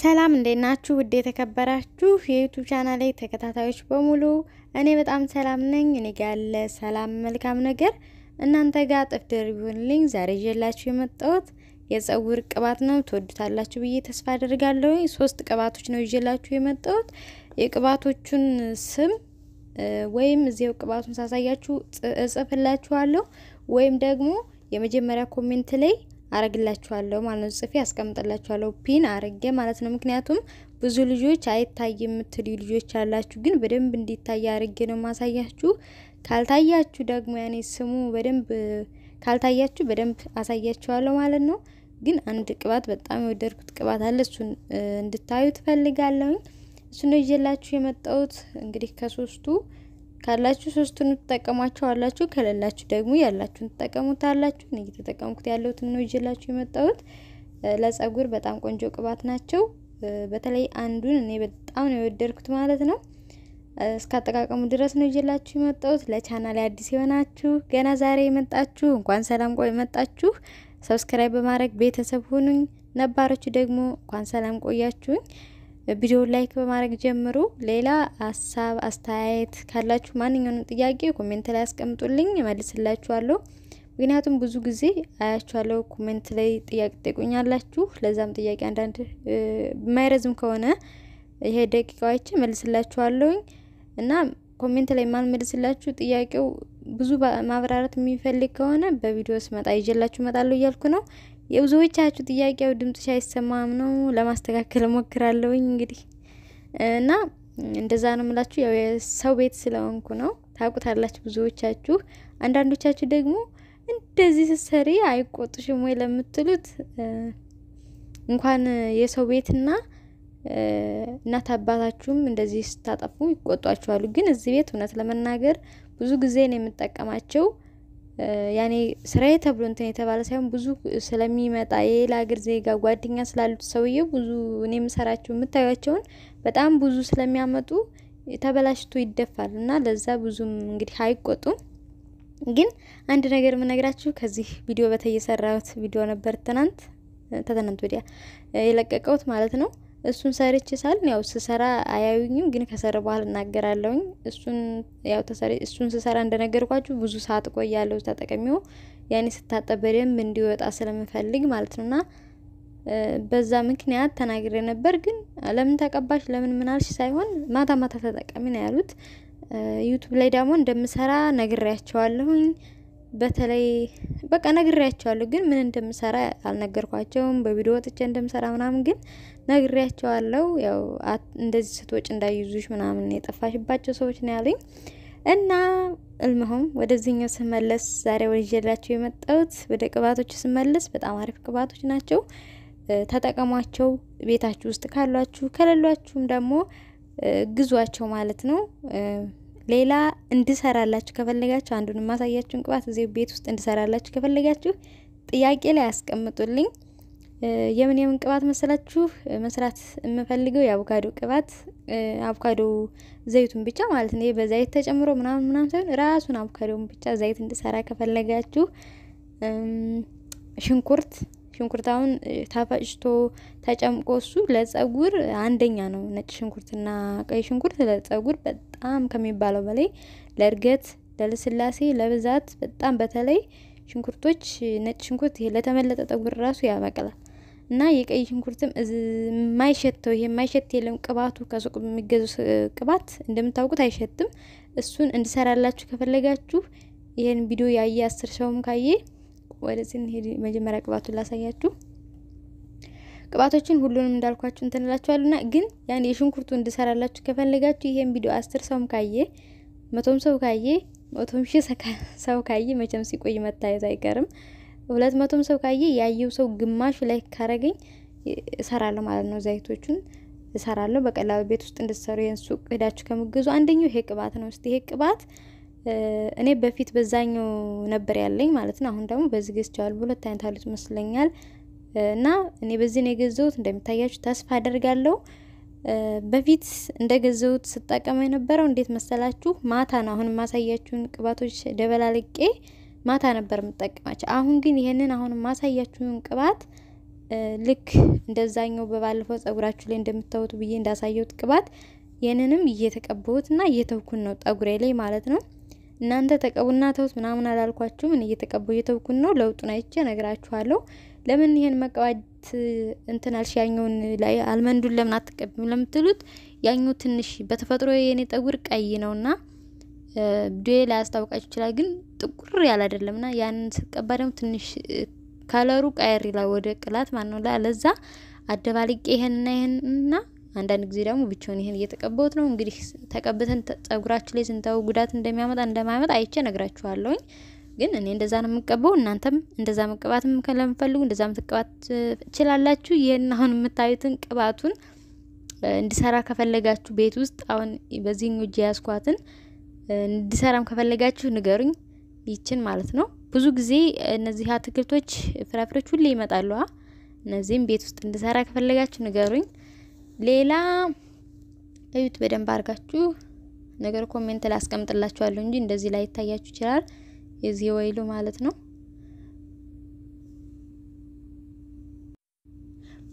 ሰላም እንዴት ናችሁ? ውድ የተከበራችሁ የዩቱብ ቻናል ላይ ተከታታዮች በሙሉ እኔ በጣም ሰላም ነኝ። እኔ ጋ ያለ ሰላም መልካም ነገር እናንተ ጋር ጥፍ ድርቢውንልኝ። ዛሬ ይዤላችሁ የመጣሁት የጸጉር ቅባት ነው። ትወዱታላችሁ ብዬ ተስፋ አደርጋለሁ። ሶስት ቅባቶች ነው ይዤላችሁ የመጣሁት። የቅባቶቹን ስም ወይም እዚያው ቅባቱን ሳሳያችሁ እጽፍላችኋለሁ ወይም ደግሞ የመጀመሪያ ኮሜንት ላይ አረግላችኋለሁ ማለት ነው። ጽፌ አስቀምጥላችኋለሁ ፒን አረጌ ማለት ነው። ምክንያቱም ብዙ ልጆች አይታይ የምትሉ ልጆች አላችሁ፣ ግን በደንብ እንዲታይ አርጌ ነው ማሳያችሁ። ካልታያችሁ ደግሞ ያኔ ስሙ በደንብ ካልታያችሁ በደንብ አሳያችኋለሁ ማለት ነው። ግን አንድ ቅባት በጣም የወደድኩት ቅባት አለ። እሱን እንድታዩ ትፈልጋለሁኝ። እሱን ነው ይዤላችሁ የመጣሁት እንግዲህ ከሶስቱ ካላችሁ ሶስቱን ትጠቀሟቸዋላችሁ። ከሌላችሁ ደግሞ ያላችሁን ትጠቀሙታላችሁ። እኔ እየተጠቀምኩት ያለሁትን ነው ይዤላችሁ የመጣሁት። ለጸጉር በጣም ቆንጆ ቅባት ናቸው። በተለይ አንዱን እኔ በጣም ነው የወደድኩት ማለት ነው። እስከ አጠቃቀሙ ድረስ ነው ይዤላችሁ የመጣሁት። ለቻናል አዲስ የሆናችሁ ገና ዛሬ የመጣችሁ እንኳን ሰላም ቆይ መጣችሁ። ሰብስክራይብ በማድረግ ቤተሰብ ሁኑኝ። ነባሮቹ ደግሞ እንኳን ሰላም ቆያችሁኝ። ቪዲዮ ላይክ በማድረግ ጀምሩ። ሌላ ሀሳብ አስተያየት ካላችሁ ማንኛውንም ጥያቄ ኮሜንት ላይ አስቀምጡልኝ፣ መልስላችኋለሁ። ምክንያቱም ብዙ ጊዜ አያችኋለሁ ኮሜንት ላይ ጥያቄ ጠቁኛላችሁ። ለዛም ጥያቄ አንዳንድ የማይረዝም ከሆነ ይሄ ደቂቃዎች መልስላችኋለሁኝ እና ኮሜንት ላይ ማን መልስላችሁ ጥያቄው ብዙ ማብራራት የሚፈልግ ከሆነ በቪዲዮ ስመጣ ይዤላችሁ እመጣለሁ እያልኩ ነው። የብዙዎቻችሁ ጥያቄው ድምጽሽ አይሰማም ነው። ለማስተካከል ሞክራለሁኝ እንግዲህ እና እንደዛ ነው የምላችሁ። ያው የሰው ቤት ስለሆንኩ ነው ታውቁታላችሁ ብዙዎቻችሁ። አንዳንዶቻችሁ ደግሞ እንደዚህ ስትሰሪ አይቆጡሽም ወይ ለምትሉት እንኳን የሰው ቤትና እናት አባታችሁም እንደዚህ ስታጠፉ ይቆጧችኋሉ። ግን እዚህ ቤት እውነት ለመናገር ብዙ ጊዜ ነው የምጠቀማቸው ያኔ ስራዬ ተብሎ እንትን የተባለ ሳይሆን ብዙ ስለሚመጣ የሌላ ሀገር ዜጋ ጓደኛ ስላሉት ሰውዬው ብዙ እኔ የምሰራቸው የምታዩቸውን በጣም ብዙ ስለሚያመጡ ተበላሽቶ ይደፋል እና ለዛ ብዙም እንግዲህ አይቆጡም። ግን አንድ ነገር የምነግራችሁ ከዚህ ቪዲዮ በተየሰራሁት ቪዲዮ ነበር ትናንት ተተናንት ወዲያ የለቀቀውት ማለት ነው እሱን ሰርች ሳልን ያው ስሰራ አያዩኝም፣ ግን ከሰራ በኋላ እናገራለሁኝ። እሱን ያው ተሰሪ እሱን ስሰራ እንደነገርኳችሁ ብዙ ሰዓት ቆያለሁ ተጠቀሚው ያኔ ስታጠብ በደንብ እንዲወጣ ስለምፈልግ ማለት ነውና በዛ ምክንያት ተናግሬ ነበር። ግን ለምን ተቀባሽ ለምን ምናልሽ ሳይሆን ማታ ማታ ተጠቀሚ ነው ያሉት። ዩቱብ ላይ ደግሞ እንደምሰራ ነግሬያቸዋለሁኝ። በተለይ በቃ ነግሬያቸዋለሁ፣ ግን ምን እንደምሰራ አልነገርኳቸውም። በቪዲዮ ወጥቼ እንደምሰራ ምናምን ግን ነግሬያቸዋለሁ። ያው እንደዚህ ስትወጭ እንዳይዙሽ ምናምን የጠፋሽባቸው ሰዎች ነው ያለኝ እና እልምሆም ወደዚህኛው ስመለስ ዛሬ ወንጀላቸው የመጣሁት ወደ ቅባቶች ስመለስ በጣም አሪፍ ቅባቶች ናቸው። ተጠቀሟቸው ቤታችሁ ውስጥ ካሏችሁ፣ ከሌሏችሁም ደግሞ ግዟቸው ማለት ነው። ሌላ እንድሰራላችሁ ከፈለጋችሁ አንዱን የማሳያችሁን ቅባት እዚህ ቤት ውስጥ እንድሰራላችሁ ከፈለጋችሁ ጥያቄ ላይ አስቀምጡልኝ የምን የምን ቅባት መሰላችሁ መስራት የምፈልገው የአቮካዶ ቅባት፣ አቮካዶ ዘይቱን ብቻ ማለት ነው። በዘይት ተጨምሮ ምናምን ምናምን ሳይሆን ራሱን አቮካዶውን ብቻ ዘይት እንድሰራ ከፈለጋችሁ ሽንኩርት ሽንኩርት አሁን ተፈጭቶ ተጨምቆ እሱ ለጸጉር አንደኛ ነው። ነጭ ሽንኩርትና ቀይ ሽንኩርት ለጸጉር በጣም ከሚባለው በላይ ለእድገት፣ ለልስላሴ፣ ለብዛት በጣም በተለይ ሽንኩርቶች ነጭ ሽንኩርት ይሄ ለተመለጠ ጸጉር ራሱ ያበቅላል እና የቀይ ሽንኩርትም የማይሸተው ይሄ የማይሸት የለም። ቅባቱ ከሱቅ የሚገዙ ቅባት እንደምታውቁት አይሸትም። እሱን እንድሰራላችሁ ከፈለጋችሁ ይሄን ቪዲዮ ያየ አስር ሰውም ካየ ወደዚህ እንሄድ። መጀመሪያ ቅባቱን ላሳያችሁ። ቅባቶችን ሁሉንም እንዳልኳችሁ እንትንላችኋልና ግን ያን የሽንኩርቱ እንድሰራላችሁ ከፈለጋችሁ ይሄን ቪዲዮ አስር ሰውም ካየ መቶም ሰው ካየ መቶም ሺህ ሰው ካየ መቼም ሲቆይ መታየት አይቀርም። ሁለት መቶም ሰው ካየ ያየው ሰው ግማሹ ላይ ካረገኝ እሰራለሁ ማለት ነው። ዘይቶቹን እሰራለሁ በቀላሉ ቤት ውስጥ እንድትሰሩ ይህን ሱቅ ሄዳችሁ ከምገዙ አንደኛው ይሄ ቅባት ነው። እስቲ ይሄ ቅባት እኔ በፊት በዛኛው ነበር ያለኝ ማለት ነው። አሁን ደግሞ በዚህ ገዝቻለሁ። ሁለት አይነት አሉት ይመስለኛል እና እኔ በዚህ ነው የገዘሁት። እንደሚታያችሁ ተስፋ አደርጋለሁ። በፊት እንደ ገዘውት ስጠቀመው የነበረው እንዴት መሰላችሁ? ማታ ነው። አሁን የማሳያችሁን ቅባቶች ደበላልቄ ማታ ነበር የምጠቀማቸው። አሁን ግን ይሄንን አሁን የማሳያችሁን ቅባት ልክ እንደዛኛው በባለፈው ጸጉራችሁ ላይ እንደምታዩት ብዬ እንዳሳየሁት ቅባት ይህንንም እና እየተውኩን ነው ጠጉሬ ላይ ማለት ነው። እናንተ ተቀቡና ተውት ምናምን አላልኳችሁ። ምን እየተቀቡ እየተውኩን ነው። ለውጡን አይቼ ነግራችኋለሁ። ለምን ይሄን መቀባት እንትን አልሽ ያኛውን ላይ አልመንዱን ለምን አትቀብም ለምትሉት ያኛው ትንሽ በተፈጥሮ የኔ ጠጉር ቀይ ነውና ቪዲዮ ላይ አስታውቃችሁ ይችላል፣ ግን ጥቁር ያለ አይደለምና ያንን ስቀባ ደግሞ ትንሽ ከለሩ ቀየር ይላል ወደ ቅላት ማለት ነው። ለዛ አደባልቄ ይሄንና ይሄንና አንዳንድ ጊዜ ደግሞ ብቻውን ይሄን እየተቀባሁት ነው። እንግዲህ ተቀብተን ጸጉራችን ላይ ስንተው ጉዳት እንደሚያመጣ እንደማያመጣ አይቼ ነግራችኋለሁኝ። ግን እኔ እንደዛ ነው የምቀበው እናንተም እንደዛ መቀባትም ለምፈልጉ እንደዛ መቀባት ትችላላችሁ። ይህን አሁን የምታዩትን ቅባቱን እንዲሰራ ከፈለጋችሁ ቤት ውስጥ አሁን በዚህኛው እጅ ያስኳትን እንዲሰራም ከፈለጋችሁ ንገሩኝ። ይችን ማለት ነው። ብዙ ጊዜ እነዚህ አትክልቶች፣ ፍራፍሬዎች ሁሌ ይመጣሉ። እነዚህም ቤት ውስጥ እንዲሰራ ከፈለጋችሁ ንገሩኝ። ሌላ እዩት በደንብ አድርጋችሁ ነገር ኮሜንት ላይ አስቀምጥላችኋለሁ እንጂ እንደዚህ ላይ ይታያችሁ ይችላል። የዚህ ወይሉ ማለት ነው።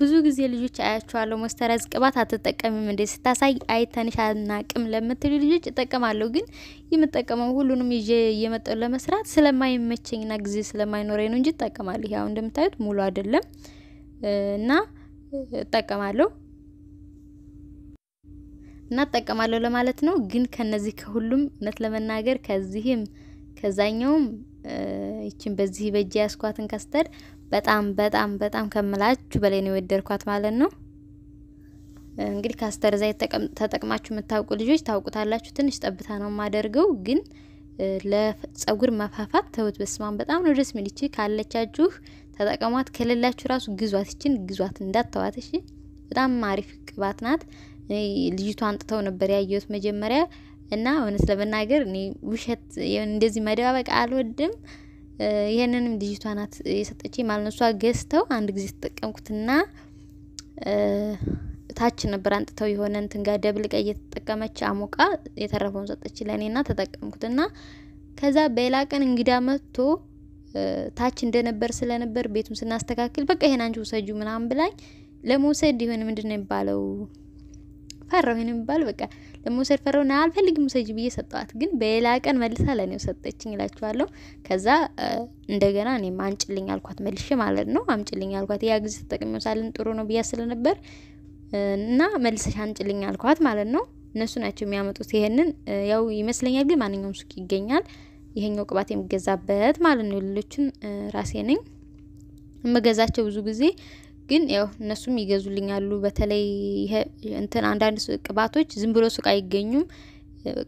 ብዙ ጊዜ ልጆች አያቸዋለሁ፣ ሞስተራይዝ ቅባት አትጠቀምም እንዴ ስታሳይ አይተንሽ አናቅም ለምትሉ ልጆች እጠቀማለሁ። ግን የምጠቀመው ሁሉንም ይዤ እየመጣሁ ለመስራት ስለማይመቸኝና ጊዜ ስለማይኖረኝ ነው እንጂ እጠቀማለሁ። ያው እንደምታዩት ሙሉ አይደለም እና እጠቀማለሁ። እናጠቀማለሁ ለማለት ነው። ግን ከነዚህ ከሁሉም እውነት ለመናገር ከዚህም ከዛኛውም ይችን በዚህ በእጅ ያስኳትን ከስተር በጣም በጣም በጣም ከምላችሁ በላይ ነው የወደድኳት ማለት ነው። እንግዲህ ካስተር ዘይት ተጠቅማችሁ የምታውቁ ልጆች ታውቁታላችሁ። ትንሽ ጠብታ ነው የማደርገው፣ ግን ለጸጉር መፋፋት ተውት። በስማም በጣም ነው ደስ የሚል። ይቺ ካለቻችሁ ተጠቀሟት፣ ከሌላችሁ ራሱ ግዟት፣ ይችን ግዟት፣ እንዳትተዋት። እሺ፣ በጣም አሪፍ ቅባት ናት። ልጅቷ አንጥተው ነበር ያየሁት መጀመሪያ እና እውነት ለመናገር እኔ ውሸት እንደዚህ መደባበቅ አልወድም። ይህንንም ልጅቷ ናት የሰጠች ማልነሷ ገዝተው አንድ ጊዜ ተጠቀምኩትና ታች ነበር አንጥተው የሆነ እንትን ጋር ደብልቀ እየተጠቀመች አሞቃ የተረፈውን ሰጠች ለእኔና ተጠቀምኩትና ከዛ በሌላ ቀን እንግዳ መጥቶ ታች እንደነበር ስለነበር ቤቱን ስናስተካክል በቃ ይሄን አንቺ ውሰጁ ምናምን ብላኝ ለመውሰድ የሆነ ምንድን ነው የሚባለው ፈራው ይሄን የሚባል በቃ ለመውሰድ ፈራው ና አልፈልግም ውሰጅ ብዬ ሰጠዋት። ግን በሌላ ቀን መልሳ ለእኔው ሰጠችኝ ይላችኋለሁ። ከዛ እንደገና እኔም አምጭልኝ አልኳት መልሼ ማለት ነው። አምጭልኝ አልኳት። ያ ጊዜ ተጠቅሜው ሳልን ጥሩ ነው ብዬ ስለነበር እና መልሰሽ አምጭልኝ አልኳት ማለት ነው። እነሱ ናቸው የሚያመጡት ይሄንን ያው ይመስለኛል። ግን ማንኛውም ሱቅ ይገኛል ይሄኛው ቅባት የሚገዛበት ማለት ነው። ሌሎችን ራሴ ነኝ የምገዛቸው ብዙ ጊዜ ግን ያው እነሱም ይገዙልኛሉ። በተለይ እንትን አንዳንድ ቅባቶች ዝም ብሎ ሱቅ አይገኙም።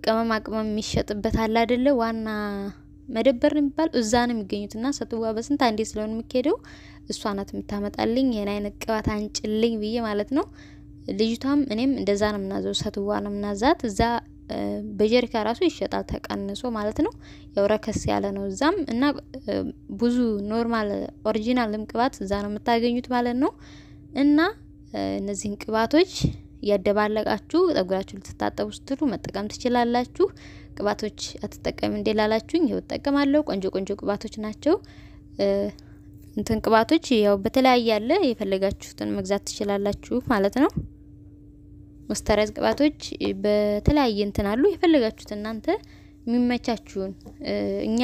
ቅመማ ቅመም የሚሸጥበት አለ አደለ? ዋና መደበር ነው የሚባል እዛ ነው የሚገኙት። እና ሰትዋ በስንት አንዴ ስለሆነ የምትሄደው እሷ ናት የምታመጣልኝ ይህን አይነት ቅባት አንጭልኝ ብዬ ማለት ነው። ልጅቷም እኔም እንደዛ ነው ምናዘው፣ ሰትዋ ነው ምናዛት እዛ በጀሪካ ራሱ ይሸጣል ተቀንሶ ማለት ነው። ያው ረከስ ያለ ነው እዛም እና ብዙ ኖርማል ኦሪጂናልም ቅባት እዛ ነው የምታገኙት ማለት ነው። እና እነዚህን ቅባቶች እያደባለቃችሁ ጠጉራችሁ ልትታጠቡ ስትሉ መጠቀም ትችላላችሁ። ቅባቶች አትጠቀሚ እንዴ ላላችሁኝ ይኸው እጠቀማለሁ። ቆንጆ ቆንጆ ቅባቶች ናቸው። እንትን ቅባቶች ያው በተለያየ አለ የፈለጋችሁትን መግዛት ትችላላችሁ ማለት ነው። መስተራይዝ ቅባቶች በተለያየ እንትን አሉ። የፈለጋችሁት እናንተ የሚመቻችሁን እኛ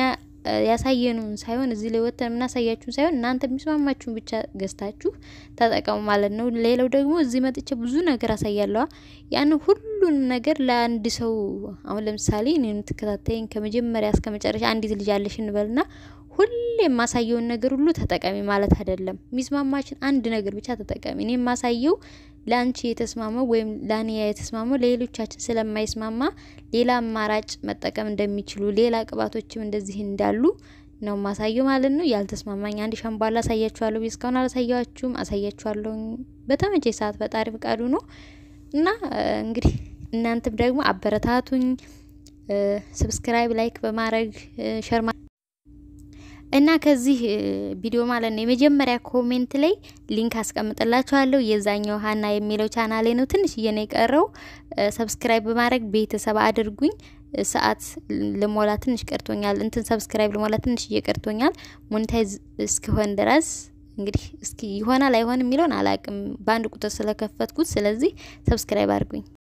ያሳየኑን ሳይሆን እዚህ ላይ ወጥተን የምናሳያችሁን ሳይሆን እናንተ የሚስማማችሁን ብቻ ገዝታችሁ ተጠቀሙ ማለት ነው። ሌላው ደግሞ እዚህ መጥቼ ብዙ ነገር አሳያለዋ። ያን ሁሉንም ነገር ለአንድ ሰው አሁን ለምሳሌ እኔ የምትከታተይኝ ከመጀመሪያ እስከ መጨረሻ አንዲት ልጅ አለሽ እንበልና ሁሌ የማሳየውን ነገር ሁሉ ተጠቀሚ ማለት አይደለም። የሚስማማችን አንድ ነገር ብቻ ተጠቀሚ። እኔ የማሳየው ለአንቺ የተስማመው ወይም ለአንያ የተስማመው ለሌሎቻችን ስለማይስማማ ሌላ አማራጭ መጠቀም እንደሚችሉ ሌላ ቅባቶችም እንደዚህ እንዳሉ ነው ማሳየው ማለት ነው። ያልተስማማኝ አንድ ሻምቧላ አሳያችኋለሁ። እስካሁን አላሳያችሁም፣ አሳያችኋለሁ በተመቼ ሰዓት ፈጣሪ ፍቃዱ ነው እና እንግዲህ እናንተም ደግሞ አበረታቱኝ፣ ሰብስክራይብ ላይክ በማድረግ ሸርማ እና ከዚህ ቪዲዮ ማለት ነው የመጀመሪያ ኮሜንት ላይ ሊንክ አስቀምጥላችኋለሁ። የዛኛው ሀና የሚለው ቻናሌ ነው። ትንሽዬ ነው የቀረው። ሰብስክራይብ በማድረግ ቤተሰብ አድርጉኝ። ሰዓት ልሞላ ትንሽ ቀርቶኛል። እንትን ሰብስክራይብ ልሞላ ትንሽ እየቀርቶኛል። ሞኔታይዝ እስኪሆን ድረስ እንግዲህ እስኪ ይሆናል አይሆን የሚለውን አላቅም። በአንድ ቁጥር ስለከፈትኩት፣ ስለዚህ ሰብስክራይብ አድርጉኝ።